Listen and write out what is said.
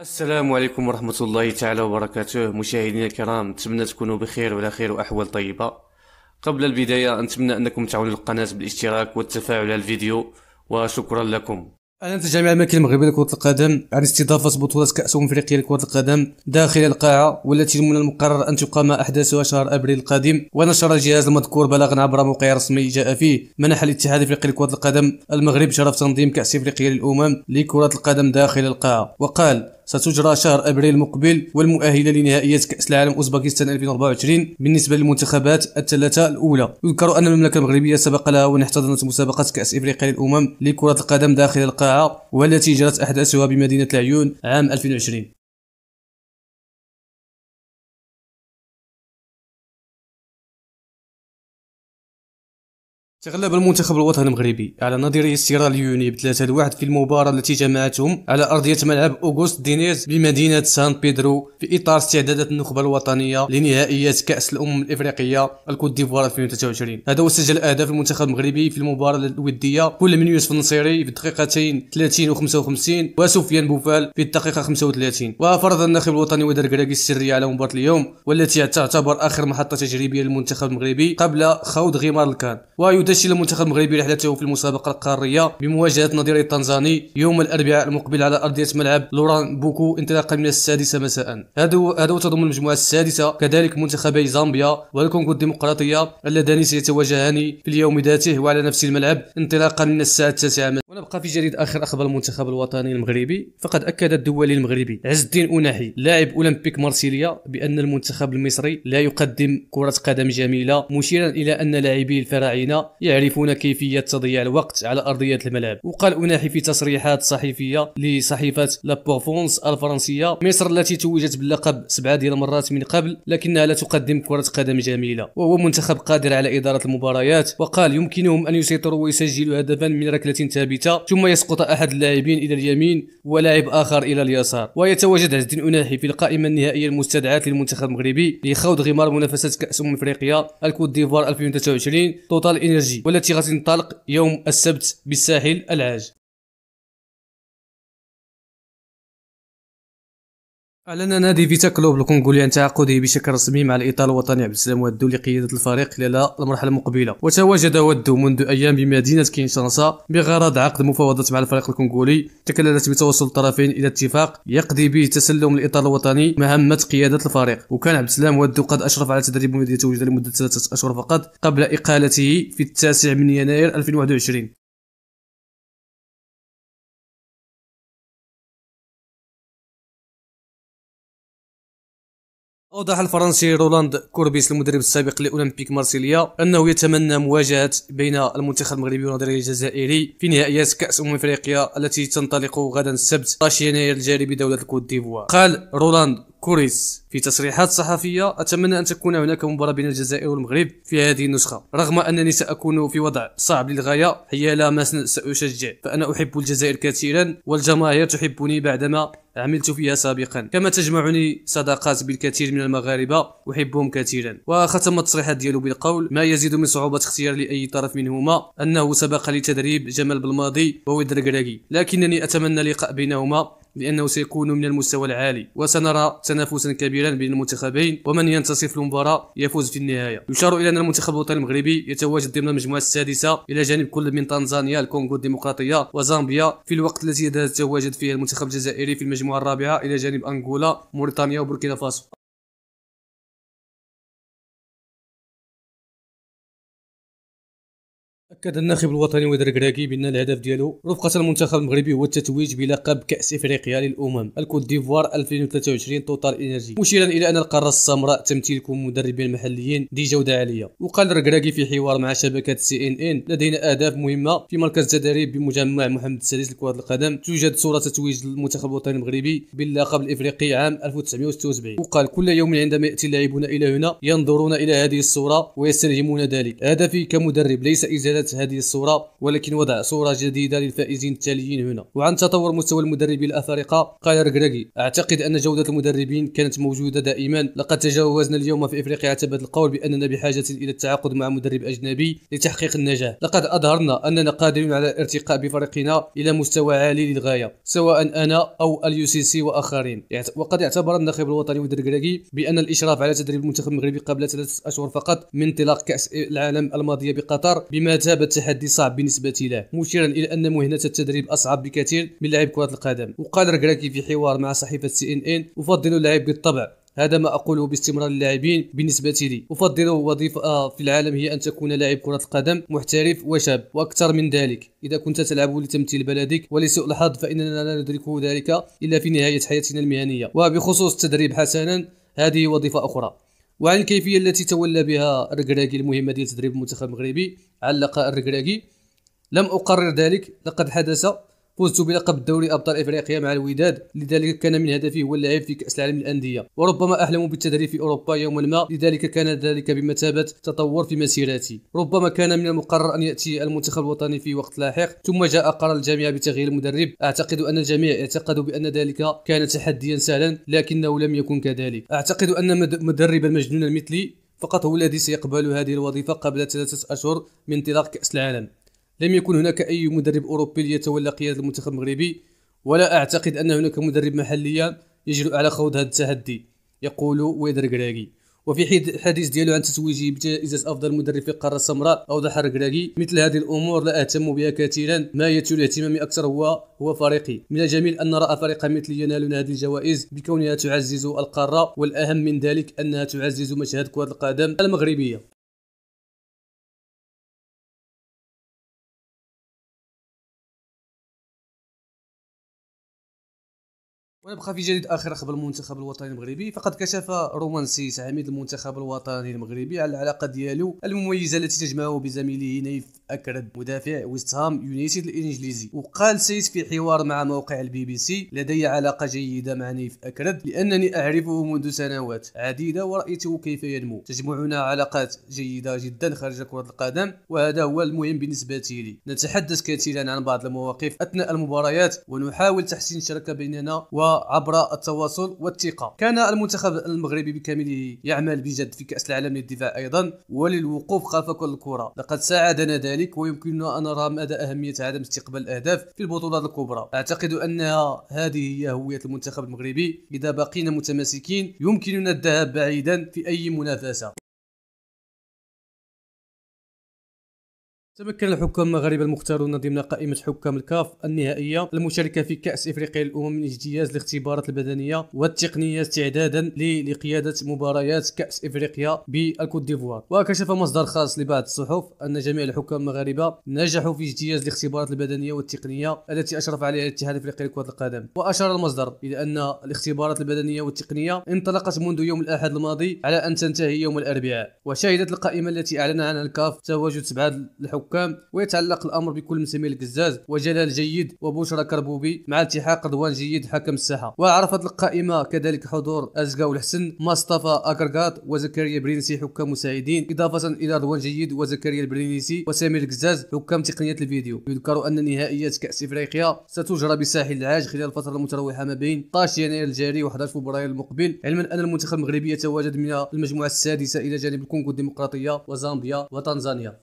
السلام عليكم ورحمة الله تعالى وبركاته مشاهدينا الكرام نتمنى تكونوا بخير وعلى خير وأحوال طيبة قبل البداية نتمنى أنكم تعاونوا القناة بالاشتراك والتفاعل على الفيديو وشكرا لكم أعلنت الجامعة الملكية المغربية لكرة القدم عن استضافة بطولة كأس أمم أفريقيا لكرة القدم داخل القاعة والتي من المقرر أن تقام أحداثها شهر أبريل القادم ونشر الجهاز المذكور بلاغا عبر موقع رسمي جاء فيه منح الاتحاد الأفريقي لكرة القدم المغرب شرف تنظيم كأس أفريقيا للأمم لكرة القدم داخل القاعة وقال ستجرى شهر أبريل المقبل والمؤهلة لنهائيات كأس العالم اوزباكستان 2024 بالنسبة للمنتخبات الثلاثة الأولى يذكر أن المملكة المغربية سبق لها وأن احتضنت مسابقة كأس إفريقيا للأمم لكرة القدم داخل القاعة والتي جرت أحداثها بمدينة العيون عام 2020 تغلب المنتخب الوطني المغربي على نظيره ب بثلاثة لواحد في المباراة التي جمعتهم على أرضية ملعب أوغوست دينيز بمدينة سان بيدرو في إطار استعدادات النخبة الوطنية لنهائيات كأس الأمم الإفريقية الكوت ديفوار 2023 هذا وسجل أهداف المنتخب المغربي في المباراة الودية كل من يوسف النصيري في الدقيقتين 30 و 55 وسفيان بوفال في الدقيقة 35 وفرض الناخب الوطني ودر كراكي السرية على مباراة اليوم والتي تعتبر آخر محطة تجريبية للمنتخب المغربي قبل خوض غمار الكان هذا الشيء المنتخب المغربي رحلته في المسابقه القاريه بمواجهه نظيره التنزاني يوم الاربعاء المقبل على ارضيه ملعب لوران بوكو انطلاقا من السادسه مساء هذا هذا تضم المجموعه السادسه كذلك منتخبي زامبيا والكونغو الديمقراطيه اللذان سيتواجهان في اليوم ذاته وعلى نفس الملعب انطلاقا من الساعه 9 مساء ونبقى في جريد اخر اخبار المنتخب الوطني المغربي فقد اكد الدولي المغربي عز الدين اوناحي لاعب اولمبيك مارسيليا بان المنتخب المصري لا يقدم كره قدم جميله مشيرا الى ان لاعبي الفراعنه يعرفون كيفية تضييع الوقت على أرضية الملعب وقال أناحي في تصريحات صحفية لصحيفة لابوفونس الفرنسية مصر التي توجت باللقب سبعة ديال المرات من قبل لكنها لا تقدم كرة قدم جميلة وهو منتخب قادر على إدارة المباريات وقال يمكنهم أن يسيطروا ويسجلوا هدفا من ركلة ثابتة ثم يسقط أحد اللاعبين إلى اليمين ولاعب آخر إلى اليسار ويتواجد عز الدين أناحي في القائمة النهائية المستدعاة للمنتخب المغربي لخوض غمار منافسة كأس أمم أفريقيا الكوت ديفوار 2023 توتال إنرجي الحجي والتي غتنطلق يوم السبت بالساحل العاج أعلن نادي فيتا كلوب الكونغولي عن تعاقده بشكل رسمي مع الإطار الوطني عبد السلام ودو لقيادة الفريق خلال المرحلة المقبلة وتواجد ودو منذ أيام بمدينة كينشاسا بغرض عقد مفاوضات مع الفريق الكونغولي تكللت بتوصل الطرفين إلى اتفاق يقضي به تسلم الإطار الوطني مهمة قيادة الفريق وكان عبد السلام ودو قد أشرف على تدريب مدينة وجدة لمدة ثلاثة أشهر فقط قبل إقالته في التاسع من يناير 2021 أوضح الفرنسي رولاند كوربيس المدرب السابق لأولمبيك مارسيليا أنه يتمنى مواجهة بين المنتخب المغربي والنظير الجزائري في نهائيات كأس أمم أفريقيا التي تنطلق غدا السبت 12 يناير الجاري بدولة الكوت ديفوار قال رولاند كوريس في تصريحات صحفية أتمنى أن تكون هناك مباراة بين الجزائر والمغرب في هذه النسخة رغم أنني سأكون في وضع صعب للغاية حيال ما سأشجع فأنا أحب الجزائر كثيرا والجماهير تحبني بعدما عملت فيها سابقا كما تجمعني صداقات بالكثير من المغاربة أحبهم كثيرا وختم التصريحات ديالو بالقول ما يزيد من صعوبة اختيار لأي طرف منهما أنه سبق لتدريب جمال بالماضي وودر لكنني أتمنى لقاء بينهما لأنه سيكون من المستوى العالي وسنرى تنافسا كبيرا بين المنتخبين ومن ينتصر في المباراة يفوز في النهاية يشار إلى أن المنتخب الوطني المغربي يتواجد ضمن المجموعة السادسة إلى جانب كل من تنزانيا الكونغو الديمقراطية وزامبيا في الوقت الذي يتواجد فيه المنتخب الجزائري في المجموعة الرابعة إلى جانب أنغولا موريتانيا وبوركينا فاسو أكد الناخب الوطني ودر كراكي بأن الهدف ديالو رفقة المنتخب المغربي هو التتويج بلقب كأس إفريقيا للأمم الكوت ديفوار 2023 توتال إنرجي مشيرا إلى أن القارة السمراء تمثيلكم مدربين محليين دي جودة عالية وقال الركراكي في حوار مع شبكة سي إن إن لدينا أهداف مهمة في مركز التدريب بمجمع محمد السادس لكرة القدم توجد صورة تتويج المنتخب الوطني المغربي باللقب الإفريقي عام 1976 وقال كل يوم عندما يأتي اللاعبون إلى هنا ينظرون إلى هذه الصورة ويستلهمون ذلك هدفي كمدرب ليس إزالة زالت هذه الصورة ولكن وضع صورة جديدة للفائزين التاليين هنا وعن تطور مستوى المدربين الأفارقة قال ركراكي أعتقد أن جودة المدربين كانت موجودة دائما لقد تجاوزنا اليوم في إفريقيا عتبة القول بأننا بحاجة إلى التعاقد مع مدرب أجنبي لتحقيق النجاح لقد أظهرنا أننا قادرون على الارتقاء بفريقنا إلى مستوى عالي للغاية سواء أنا أو اليو سي سي وآخرين وقد اعتبر الناخب الوطني ودركراكي بأن الإشراف على تدريب المنتخب المغربي قبل ثلاثة أشهر فقط من انطلاق كأس العالم الماضية بقطر بما غاب التحدي صعب بالنسبة له مشيرا إلى أن مهنة التدريب أصعب بكثير من لعب كرة القدم وقال ركراكي في حوار مع صحيفة سي إن إن أفضل اللعب بالطبع هذا ما أقوله باستمرار اللاعبين بالنسبة لي أفضل وظيفة آه، في العالم هي أن تكون لاعب كرة القدم محترف وشاب وأكثر من ذلك إذا كنت تلعب لتمثيل بلدك ولسوء الحظ فإننا لا ندرك ذلك إلا في نهاية حياتنا المهنية وبخصوص التدريب حسنا هذه وظيفة أخرى وعن الكيفيه التي تولى بها الركراكي المهمه ديال تدريب المنتخب المغربي علق الركراكي لم اقرر ذلك لقد حدث فوزت بلقب الدوري ابطال افريقيا مع الوداد لذلك كان من هدفه هو اللعب في كاس العالم للانديه وربما احلم بالتدريب في اوروبا يوما ما لذلك كان ذلك بمثابه تطور في مسيرتي ربما كان من المقرر ان ياتي المنتخب الوطني في وقت لاحق ثم جاء قرار الجامعه بتغيير المدرب اعتقد ان الجميع اعتقدوا بان ذلك كان تحديا سهلا لكنه لم يكن كذلك اعتقد ان مدربا مجنونا مثلي فقط هو الذي سيقبل هذه الوظيفه قبل ثلاثه اشهر من انطلاق كاس العالم لم يكن هناك أي مدرب أوروبي ليتولى قيادة المنتخب المغربي ولا أعتقد أن هناك مدرب محليا يجرؤ على خوض هذا التحدي يقول ويدر كراكي وفي حديث ديالو عن تتويجه بجائزة أفضل مدرب في القارة السمراء أوضح ركراكي مثل هذه الأمور لا أهتم بها كثيرا ما يثير اهتمامي أكثر هو هو فريقي من الجميل أن نرى فريقا مثلي ينالون هذه الجوائز بكونها تعزز القارة والأهم من ذلك أنها تعزز مشهد كرة القدم المغربية ونبقى في جديد اخر اخبار المنتخب الوطني المغربي فقد كشف رومان سيس عميد المنتخب الوطني المغربي على العلاقه ديالو المميزه التي تجمعه بزميله نيف اكرد مدافع ويست هام يونايتد الانجليزي وقال سيس في حوار مع موقع البي بي سي لدي علاقه جيده مع نيف اكرد لانني اعرفه منذ سنوات عديده ورايته كيف ينمو تجمعنا علاقات جيده جدا خارج كره القدم وهذا هو المهم بالنسبه لي نتحدث كثيرا عن بعض المواقف اثناء المباريات ونحاول تحسين الشراكه بيننا و عبر التواصل والثقه كان المنتخب المغربي بكامله يعمل بجد في كاس العالم للدفاع ايضا وللوقوف خلف كل الكره لقد ساعدنا ذلك ويمكننا ان نرى مدى اهميه عدم استقبال الاهداف في البطولات الكبرى اعتقد انها هذه هي هويه المنتخب المغربي اذا بقينا متماسكين يمكننا الذهاب بعيدا في اي منافسه تمكن الحكام المغاربه المختارون ضمن قائمه حكام الكاف النهائيه المشاركه في كاس افريقيا للامم من اجتياز الاختبارات البدنيه والتقنيه استعدادا لقياده مباريات كاس افريقيا بالكوت ديفوار وكشف مصدر خاص لبعض الصحف ان جميع الحكام المغاربه نجحوا في اجتياز الاختبارات البدنيه والتقنيه التي اشرف عليها الاتحاد الافريقي لكره القدم واشار المصدر الى ان الاختبارات البدنيه والتقنيه انطلقت منذ يوم الاحد الماضي على ان تنتهي يوم الاربعاء وشهدت القائمه التي اعلن عنها الكاف تواجد سبعه الحكام الحكام ويتعلق الامر بكل سمير القزاز وجلال جيد وبشرى كربوبي مع التحاق رضوان جيد حكم الساحه وعرفت القائمه كذلك حضور ازكا والحسن مصطفى اكرغات وزكريا برينسي حكام مساعدين اضافه الى رضوان جيد وزكريا البرينسي وسمير القزاز حكام تقنيه الفيديو يذكر ان نهائيات كاس افريقيا ستجرى بساحل العاج خلال الفتره المتراوحه ما بين 12 يناير الجاري و 11 فبراير المقبل علما ان المنتخب المغربي يتواجد من المجموعه السادسه الى جانب الكونغو الديمقراطيه وزامبيا وتنزانيا